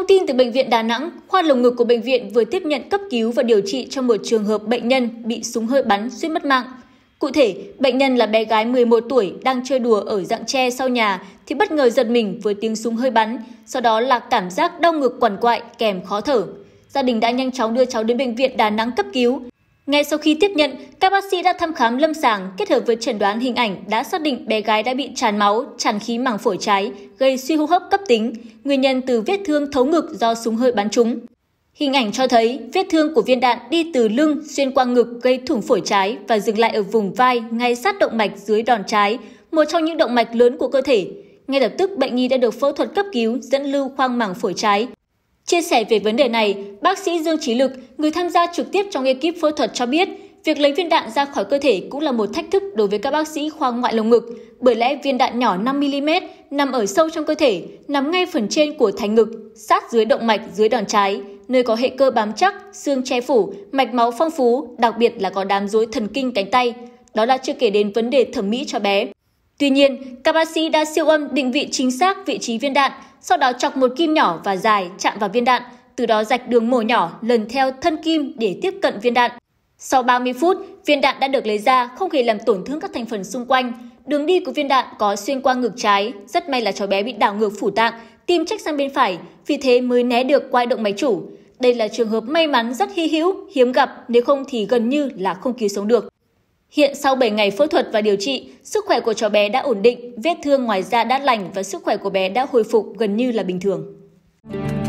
Thông tin từ Bệnh viện Đà Nẵng, khoa lồng ngực của bệnh viện vừa tiếp nhận cấp cứu và điều trị cho một trường hợp bệnh nhân bị súng hơi bắn suýt mất mạng. Cụ thể, bệnh nhân là bé gái 11 tuổi đang chơi đùa ở dạng tre sau nhà thì bất ngờ giật mình với tiếng súng hơi bắn, sau đó là cảm giác đau ngực quằn quại kèm khó thở. Gia đình đã nhanh chóng đưa cháu đến bệnh viện Đà Nẵng cấp cứu. Ngay sau khi tiếp nhận, các bác sĩ đã thăm khám lâm sàng kết hợp với chẩn đoán hình ảnh đã xác định bé gái đã bị tràn máu, tràn khí màng phổi trái, gây suy hô hấp cấp tính, nguyên nhân từ vết thương thấu ngực do súng hơi bắn trúng. Hình ảnh cho thấy vết thương của viên đạn đi từ lưng xuyên qua ngực gây thủng phổi trái và dừng lại ở vùng vai ngay sát động mạch dưới đòn trái, một trong những động mạch lớn của cơ thể. Ngay lập tức bệnh nhi đã được phẫu thuật cấp cứu dẫn lưu khoang màng phổi trái, Chia sẻ về vấn đề này, bác sĩ Dương Chí Lực, người tham gia trực tiếp trong ekip phẫu thuật cho biết, việc lấy viên đạn ra khỏi cơ thể cũng là một thách thức đối với các bác sĩ khoa ngoại lồng ngực, bởi lẽ viên đạn nhỏ 5mm nằm ở sâu trong cơ thể, nằm ngay phần trên của thành ngực, sát dưới động mạch dưới đòn trái, nơi có hệ cơ bám chắc, xương che phủ, mạch máu phong phú, đặc biệt là có đám rối thần kinh cánh tay. Đó là chưa kể đến vấn đề thẩm mỹ cho bé. Tuy nhiên, các bác sĩ đã siêu âm định vị chính xác vị trí viên đạn, sau đó chọc một kim nhỏ và dài chạm vào viên đạn, từ đó rạch đường mổ nhỏ lần theo thân kim để tiếp cận viên đạn. Sau 30 phút, viên đạn đã được lấy ra, không hề làm tổn thương các thành phần xung quanh. Đường đi của viên đạn có xuyên qua ngực trái, rất may là cháu bé bị đảo ngược phủ tạng, tim trách sang bên phải, vì thế mới né được quai động máy chủ. Đây là trường hợp may mắn rất hy hữu, hiếm gặp, nếu không thì gần như là không cứu sống được. Hiện sau 7 ngày phẫu thuật và điều trị, sức khỏe của cháu bé đã ổn định, vết thương ngoài da đã lành và sức khỏe của bé đã hồi phục gần như là bình thường.